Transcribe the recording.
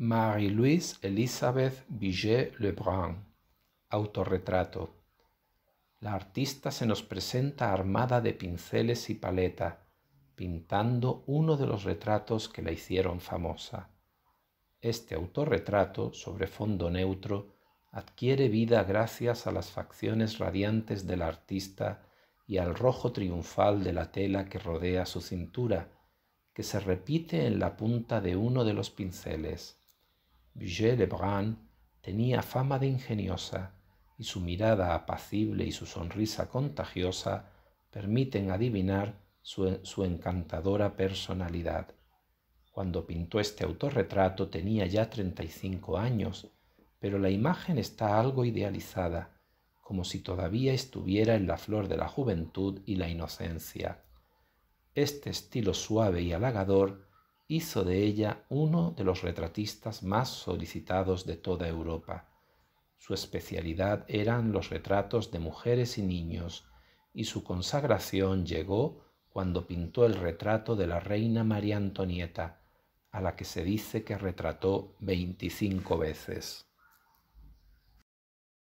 Marie-Louise Elizabeth Billet Lebrun. Autorretrato. La artista se nos presenta armada de pinceles y paleta, pintando uno de los retratos que la hicieron famosa. Este autorretrato, sobre fondo neutro, adquiere vida gracias a las facciones radiantes del artista y al rojo triunfal de la tela que rodea su cintura, que se repite en la punta de uno de los pinceles de Lebrun tenía fama de ingeniosa y su mirada apacible y su sonrisa contagiosa permiten adivinar su, encantadora personalidad. Cuando pintó este autorretrato tenía ya 35 años, pero la imagen está algo idealizada, como si todavía estuviera en la flor de la juventud y la inocencia. Este estilo suave y halagador hizo de ella uno de los retratistas más solicitados de toda Europa. Su especialidad eran los retratos de mujeres y niños, y su consagración llegó cuando pintó el retrato de la reina María Antonieta, a la que se dice que retrató veinticinco veces.